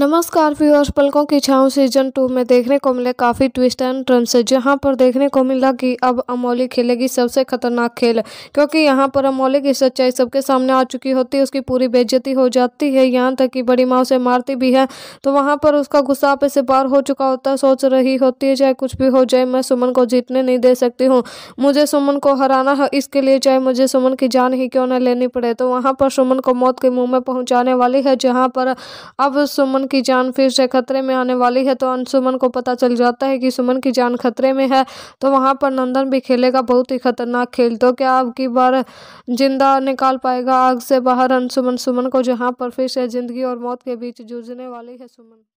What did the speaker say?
नमस्कार व्यूअर्स पलकों की छाव सीजन टू में देखने को मिले काफ़ी ट्विस्ट एंड टर्न्स जहां पर देखने को मिला कि अब अमौली खेलेगी सबसे खतरनाक खेल क्योंकि यहां पर अमौली की सच्चाई सबके सामने आ चुकी होती है उसकी पूरी बेज्जती हो जाती है यहां तक कि बड़ी माँ उसे मारती भी है तो वहां पर उसका गुस्सा पे से पार हो चुका होता है सोच रही होती है चाहे कुछ भी हो जाए मैं सुमन को जीतने नहीं दे सकती हूँ मुझे सुमन को हराना है इसके लिए चाहे मुझे सुमन की जान ही क्यों न लेनी पड़े तो वहाँ पर सुमन को मौत के मुँह में पहुँचाने वाली है जहाँ पर अब सुमन की जान फिर से खतरे में आने वाली है तो अंशुमन को पता चल जाता है कि सुमन की जान खतरे में है तो वहाँ पर नंदन भी खेलेगा बहुत ही खतरनाक खेल तो क्या अब की बार जिंदा निकाल पाएगा आग से बाहर अंशुमन सुमन को जहाँ पर फिर से जिंदगी और मौत के बीच जूझने वाली है सुमन